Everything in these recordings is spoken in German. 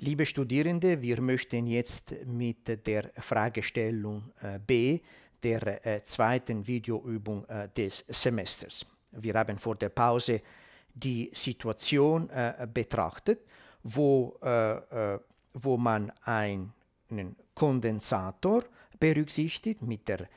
Liebe Studierende, wir möchten jetzt mit der Fragestellung äh, B der äh, zweiten Videoübung äh, des Semesters. Wir haben vor der Pause die Situation betrachtet, wo, wo man einen Kondensator berücksichtigt mit der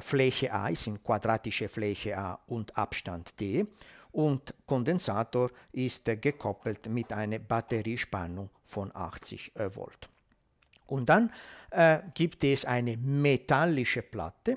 Fläche A, ist quadratische Fläche A und Abstand D und Kondensator ist gekoppelt mit einer Batteriespannung von 80 äh, Volt. Und dann äh, gibt es eine metallische Platte,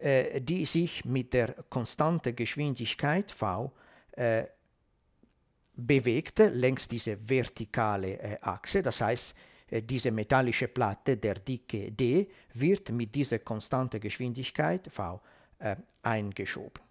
äh, die sich mit der konstanten Geschwindigkeit V äh, bewegt längs dieser vertikale äh, Achse. Das heißt, äh, diese metallische Platte, der dicke D, wird mit dieser konstanten Geschwindigkeit V eingeschoben.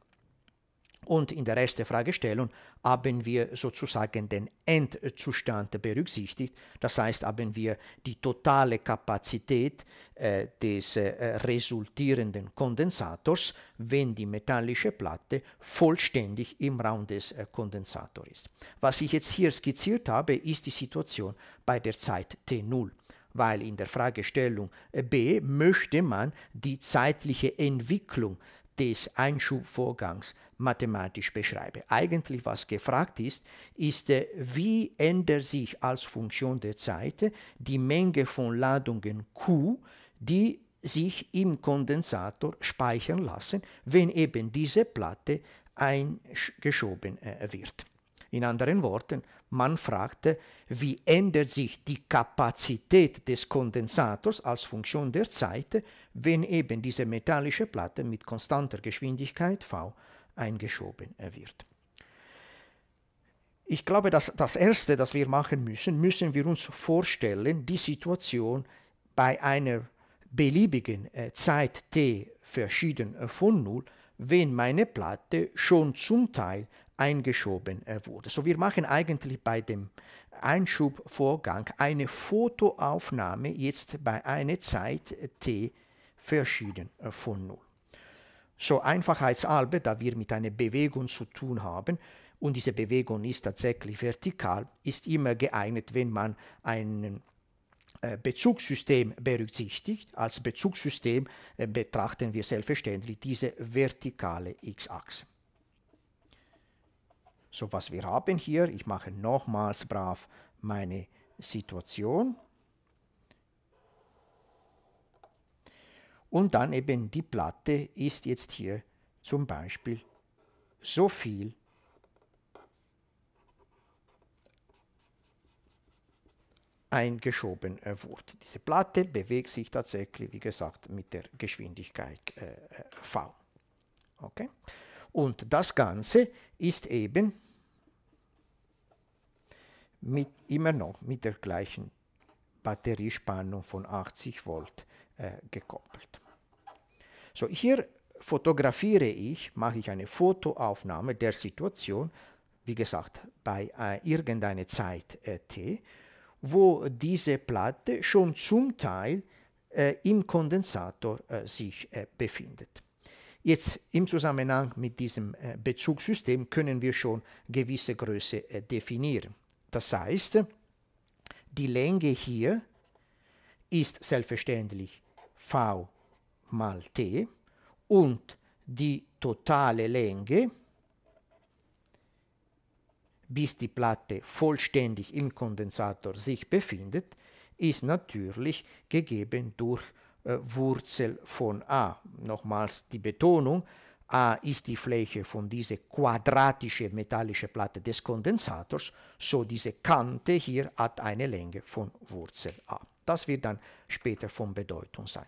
Und in der ersten Fragestellung haben wir sozusagen den Endzustand berücksichtigt, das heißt haben wir die totale Kapazität äh, des äh, resultierenden Kondensators, wenn die metallische Platte vollständig im Raum des äh, Kondensators ist. Was ich jetzt hier skizziert habe, ist die Situation bei der Zeit T0 weil in der Fragestellung äh, B möchte man die zeitliche Entwicklung des Einschubvorgangs mathematisch beschreibe. Eigentlich, was gefragt ist, ist, äh, wie ändert sich als Funktion der Zeit äh, die Menge von Ladungen Q, die sich im Kondensator speichern lassen, wenn eben diese Platte eingeschoben äh, wird. In anderen Worten, man fragt, wie ändert sich die Kapazität des Kondensators als Funktion der Zeit, wenn eben diese metallische Platte mit konstanter Geschwindigkeit v eingeschoben wird. Ich glaube, dass das Erste, das wir machen müssen, müssen wir uns vorstellen, die Situation bei einer beliebigen äh, Zeit t verschieden äh, von 0, wenn meine Platte schon zum Teil eingeschoben äh, wurde. So wir machen eigentlich bei dem Einschubvorgang eine Fotoaufnahme jetzt bei einer Zeit t verschieden von 0. So einfachheitshalber, da wir mit einer Bewegung zu tun haben, und diese Bewegung ist tatsächlich vertikal, ist immer geeignet, wenn man einen äh, Bezugssystem berücksichtigt. Als Bezugssystem äh, betrachten wir selbstverständlich diese vertikale x-Achse. So, was wir haben hier, ich mache nochmals brav meine Situation. Und dann eben die Platte ist jetzt hier zum Beispiel so viel eingeschoben äh, wurde. Diese Platte bewegt sich tatsächlich, wie gesagt, mit der Geschwindigkeit äh, äh, v. Okay? Und das Ganze ist eben mit, immer noch mit der gleichen Batteriespannung von 80 Volt äh, gekoppelt. So, hier fotografiere ich, mache ich eine Fotoaufnahme der Situation, wie gesagt, bei äh, irgendeiner Zeit äh, t, wo diese Platte schon zum Teil äh, im Kondensator äh, sich äh, befindet. Jetzt im Zusammenhang mit diesem äh, Bezugssystem können wir schon gewisse Größe definieren. Das heißt, die Länge hier ist selbstverständlich v mal t und die totale Länge, bis die Platte vollständig im Kondensator sich befindet, ist natürlich gegeben durch äh, Wurzel von a. Nochmals die Betonung, a ist die Fläche von dieser quadratischen metallischen Platte des Kondensators, so diese Kante hier hat eine Länge von Wurzel a. Das wird dann später von Bedeutung sein.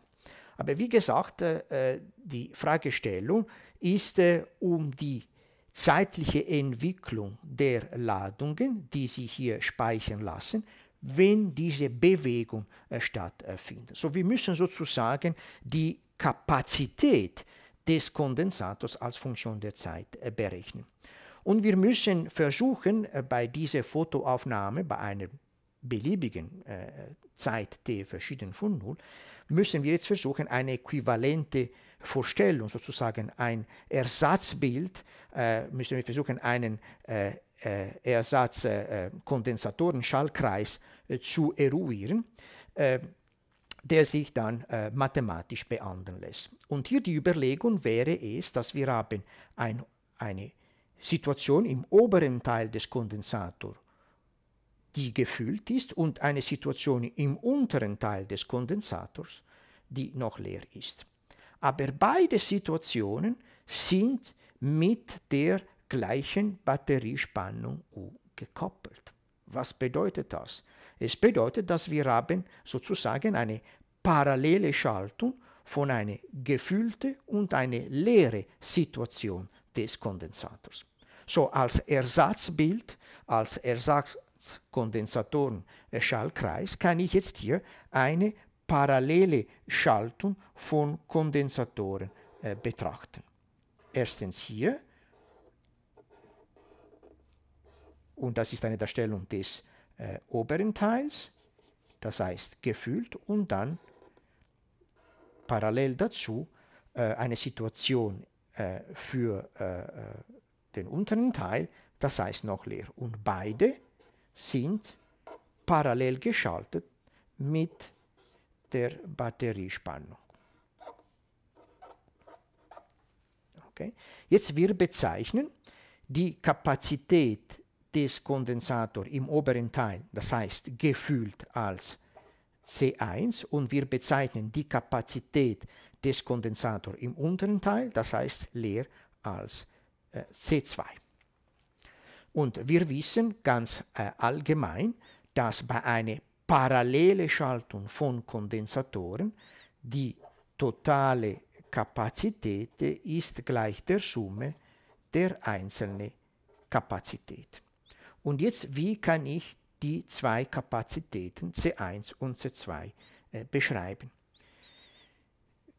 Aber wie gesagt, äh, äh, die Fragestellung ist äh, um die zeitliche Entwicklung der Ladungen, die sich hier speichern lassen, wenn diese Bewegung stattfindet. So, wir müssen sozusagen die Kapazität des Kondensators als Funktion der Zeit berechnen. Und wir müssen versuchen, bei dieser Fotoaufnahme, bei einem beliebigen äh, Zeit t verschieden von 0, müssen wir jetzt versuchen, eine äquivalente Vorstellung, sozusagen ein Ersatzbild, äh, müssen wir versuchen, einen äh, äh Ersatz äh, Kondensatoren-Schallkreis äh, zu eruieren, äh, der sich dann mathematisch behandeln lässt. Und hier die Überlegung wäre es, dass wir haben ein, eine Situation im oberen Teil des Kondensators die gefüllt ist, und eine Situation im unteren Teil des Kondensators, die noch leer ist. Aber beide Situationen sind mit der gleichen Batteriespannung U gekoppelt. Was bedeutet das? Es bedeutet, dass wir haben sozusagen eine parallele Schaltung von einer gefüllten und einer leeren Situation des Kondensators. So als Ersatzbild, als Ersatz Kondensatoren-Schallkreis äh, kann ich jetzt hier eine parallele Schaltung von Kondensatoren äh, betrachten. Erstens hier, und das ist eine Darstellung des äh, oberen Teils, das heißt gefüllt, und dann parallel dazu äh, eine Situation äh, für äh, den unteren Teil, das heißt noch leer. Und beide sind parallel geschaltet mit der Batteriespannung. Okay. Jetzt wir bezeichnen die Kapazität des Kondensators im oberen Teil, das heißt gefühlt als C1 und wir bezeichnen die Kapazität des Kondensators im unteren Teil, das heißt leer als äh, C2. Und wir wissen ganz äh, allgemein, dass bei einer parallelen Schaltung von Kondensatoren die totale Kapazität ist gleich der Summe der einzelnen Kapazität. Und jetzt, wie kann ich die zwei Kapazitäten C1 und C2 äh, beschreiben?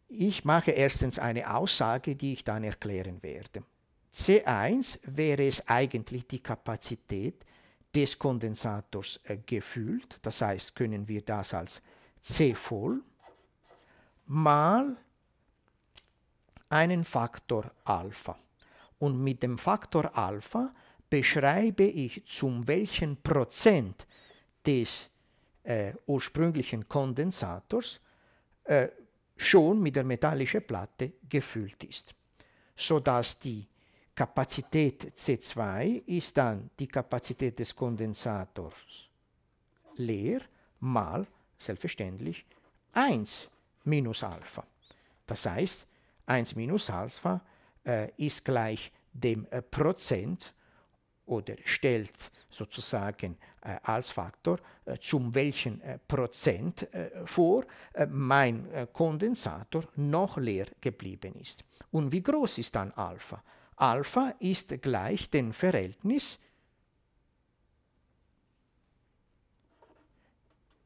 Ich mache erstens eine Aussage, die ich dann erklären werde. C1 wäre es eigentlich die Kapazität des Kondensators äh, gefüllt, das heißt können wir das als C voll mal einen Faktor Alpha. Und mit dem Faktor Alpha beschreibe ich, zum welchen Prozent des äh, ursprünglichen Kondensators äh, schon mit der metallischen Platte gefüllt ist, sodass die Kapazität C2 ist dann die Kapazität des Kondensators leer mal, selbstverständlich, 1 minus Alpha. Das heißt, 1 minus Alpha äh, ist gleich dem äh, Prozent oder stellt sozusagen äh, als Faktor äh, zum welchen äh, Prozent äh, vor mein Kondensator noch leer geblieben ist. Und wie groß ist dann Alpha? Alpha ist gleich dem Verhältnis,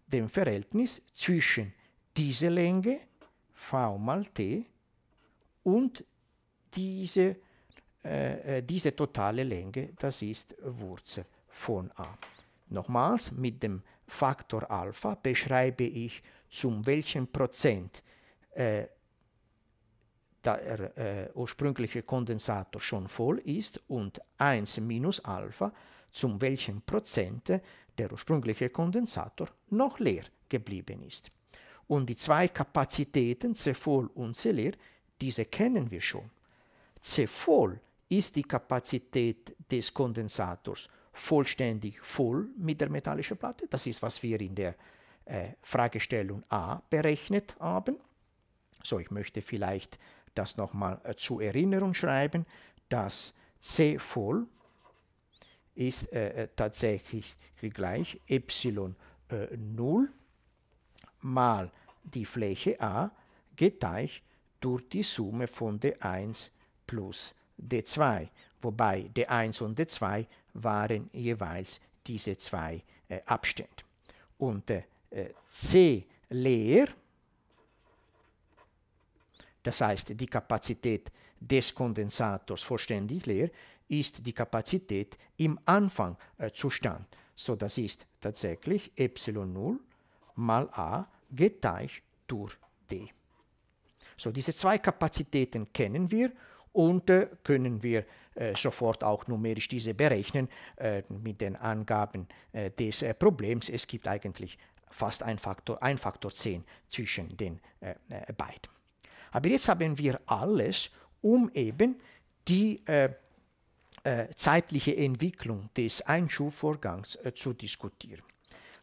dem Verhältnis zwischen dieser Länge v mal t und diese, äh, äh, diese totale Länge, das ist Wurzel von a. Nochmals, mit dem Faktor Alpha beschreibe ich, zum welchem Prozent äh, der äh, ursprüngliche Kondensator schon voll ist und 1 minus Alpha, zum welchen Prozent der ursprüngliche Kondensator noch leer geblieben ist. Und die zwei Kapazitäten C voll und C leer, diese kennen wir schon. C voll ist die Kapazität des Kondensators vollständig voll mit der metallischen Platte. Das ist, was wir in der äh, Fragestellung A berechnet haben. So, ich möchte vielleicht das nochmal äh, zur Erinnerung schreiben, dass C voll ist äh, äh, tatsächlich gleich Epsilon äh, 0 mal die Fläche A geteilt durch die Summe von D1 plus D2, wobei D1 und D2 waren jeweils diese zwei äh, Abstände. Und äh, äh C leer das heißt, die Kapazität des Kondensators vollständig leer ist die Kapazität im Anfangszustand. Äh, so, das ist tatsächlich Epsilon 0 mal A geteilt durch D. So, diese zwei Kapazitäten kennen wir und äh, können wir äh, sofort auch numerisch diese berechnen äh, mit den Angaben äh, des äh, Problems. Es gibt eigentlich fast ein Faktor, ein Faktor 10 zwischen den beiden. Aber jetzt haben wir alles, um eben die äh, äh, zeitliche Entwicklung des Einschubvorgangs äh, zu diskutieren.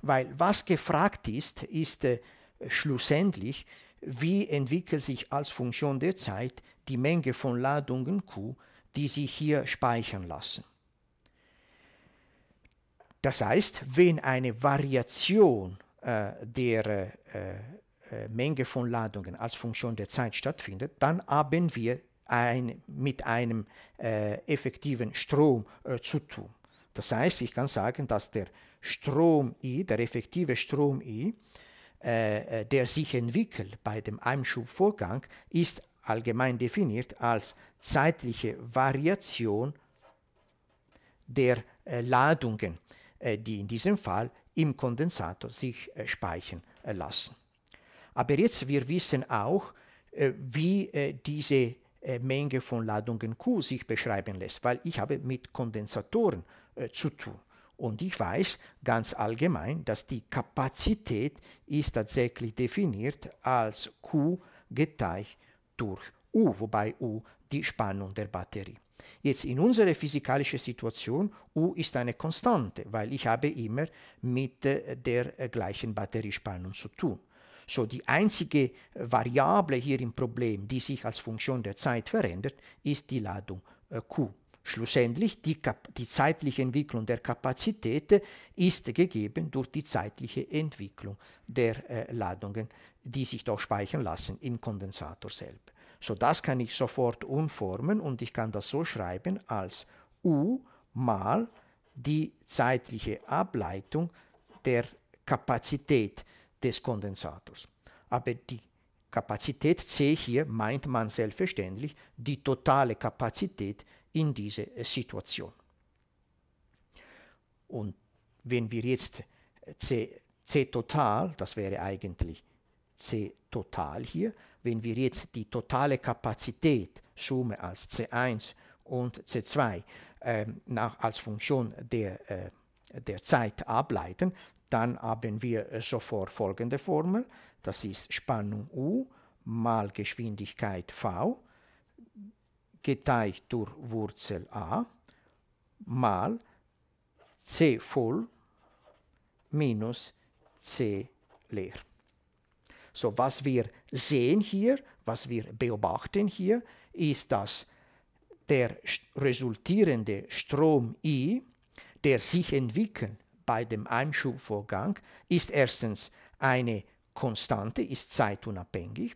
Weil was gefragt ist, ist äh, schlussendlich, wie entwickelt sich als Funktion der Zeit die Menge von Ladungen Q, die sie hier speichern lassen. Das heißt, wenn eine Variation äh, der äh, äh, Menge von Ladungen als Funktion der Zeit stattfindet, dann haben wir ein, mit einem äh, effektiven Strom äh, zu tun. Das heißt, ich kann sagen, dass der Strom I, der effektive Strom I, der sich entwickelt bei dem Einschubvorgang, ist allgemein definiert als zeitliche Variation der äh, Ladungen, äh, die in diesem Fall im Kondensator sich äh, speichern lassen. Aber jetzt, wir wissen auch, äh, wie äh, diese äh, Menge von Ladungen Q sich beschreiben lässt, weil ich habe mit Kondensatoren zu tun. Und ich weiß ganz allgemein, dass die Kapazität ist tatsächlich definiert als Q geteilt durch U, wobei U die Spannung der Batterie. Jetzt in unserer physikalischen Situation, U ist eine Konstante, weil ich habe immer mit der gleichen Batteriespannung zu tun. So die einzige äh, Variable hier im Problem, die sich als Funktion der Zeit verändert, ist die Ladung äh, Q. Schlussendlich, die, die, zeitliche Entwicklung der Kapazität ist gegeben durch die zeitliche Entwicklung der äh, Ladungen, die sich doch speichern lassen im Kondensator selbst. So, das kann ich sofort umformen und ich kann das so schreiben als U mal die zeitliche Ableitung der Kapazität des Kondensators. Aber die Kapazität C hier meint man selbstverständlich die totale Kapazität in dieser äh, Situation. Und wenn wir jetzt äh, C, C total, das wäre eigentlich C total hier, wenn wir jetzt die totale Kapazität Summe als C1 und C2 äh, nach, als Funktion der, äh, der Zeit ableiten, dann haben wir äh, sofort folgende Formel. Das ist Spannung U mal Geschwindigkeit V geteilt durch Wurzel a mal c voll minus c leer. So, was wir sehen hier, was wir beobachten hier, ist, dass der resultierende Strom I, der sich entwickelt, bei dem Einschubvorgang ist erstens eine Konstante, ist zeitunabhängig,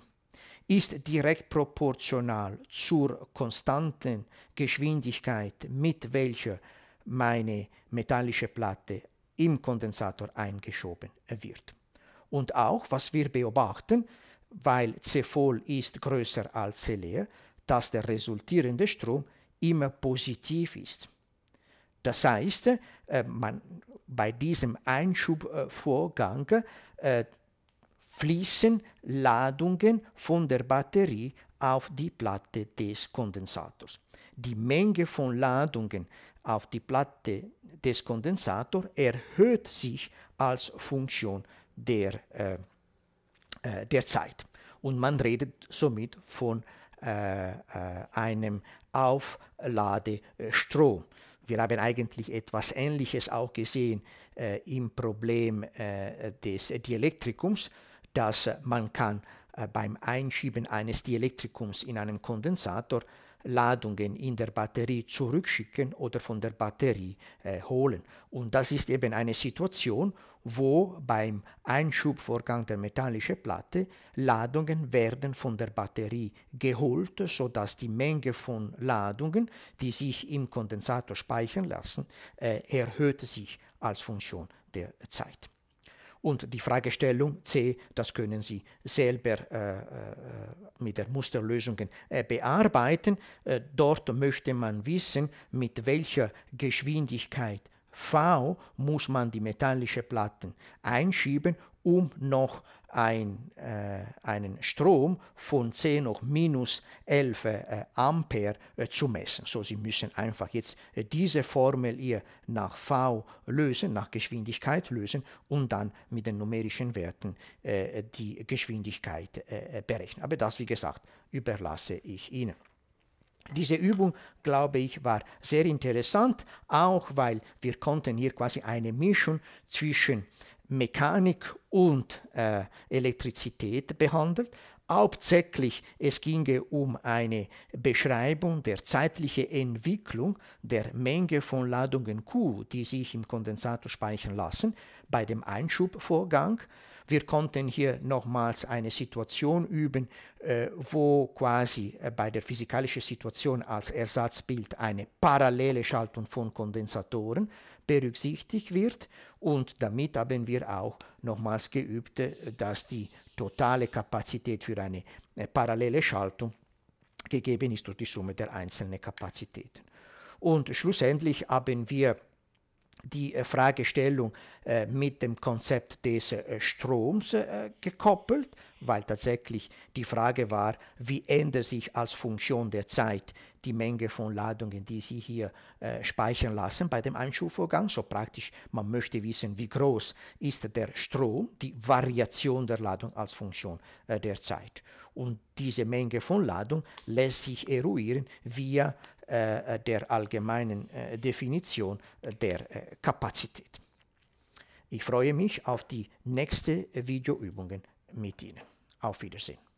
ist direkt proportional zur konstanten Geschwindigkeit, mit welcher meine metallische Platte im Kondensator eingeschoben wird. Und auch, was wir beobachten, weil C voll ist größer als C leer, dass der resultierende Strom immer positiv ist. Das heißt, äh, man bei diesem Einschubvorgang äh, fließen Ladungen von der Batterie auf die Platte des Kondensators. Die Menge von Ladungen auf die Platte des Kondensators erhöht sich als Funktion der, äh, äh, der Zeit. Und man redet somit von äh, äh einem Aufladestrom wir haben eigentlich etwas Ähnliches auch gesehen äh, im Problem äh, des Dielektrikums, dass man kann äh, beim Einschieben eines Dielektrikums in einen Kondensator Ladungen in der Batterie zurückschicken oder von der Batterie äh, holen. Und das ist eben eine Situation, wo beim Einschubvorgang der metallischen Platte Ladungen werden von der Batterie geholt, sodass die Menge von Ladungen, die sich im Kondensator speichern lassen, äh, erhöht sich als Funktion der Zeit. Und die Fragestellung C, das können Sie selber äh, äh, mit der Musterlösungen äh, bearbeiten. Äh, dort möchte man wissen, mit welcher Geschwindigkeit V muss man die metallische Platten einschieben um noch ein, äh, einen Strom von 10 hoch minus 11 äh, Ampere äh, zu messen. So, Sie müssen einfach jetzt äh, diese Formel hier nach V lösen, nach Geschwindigkeit lösen und dann mit den numerischen Werten äh, die Geschwindigkeit äh, berechnen. Aber das, wie gesagt, überlasse ich Ihnen. Diese Übung, glaube ich, war sehr interessant, auch weil wir konnten hier quasi eine Mischung zwischen Mechanik und äh, Elektrizität behandelt. Hauptsächlich es ginge um eine Beschreibung der zeitlichen Entwicklung der Menge von Ladungen Q, die sich im Kondensator speichern lassen, bei dem Einschubvorgang. Wir konnten hier nochmals eine Situation üben, äh, wo quasi äh, bei der physikalischen Situation als Ersatzbild eine parallele Schaltung von Kondensatoren berücksichtigt wird. Und damit haben wir auch nochmals geübt, äh, dass die totale Kapazität für eine äh, parallele Schaltung gegeben ist durch die Summe der einzelnen Kapazitäten. Und schlussendlich haben wir die äh, Fragestellung äh, mit dem Konzept des äh, Stroms gekoppelt, weil tatsächlich die Frage war, wie ändert sich als Funktion der Zeit die Menge von Ladungen, die Sie hier speichern lassen bei dem Einschubvorgang. So praktisch, man möchte wissen, wie groß ist der Strom, die Variation der Ladung als Funktion der Zeit. Und diese Menge von Ladung lässt sich eruieren via äh, äh, der allgemeinen äh, Definition der Kapazität. Ich freue mich auf die nächste Videoübungen mit Ihnen. Auf Wiedersehen.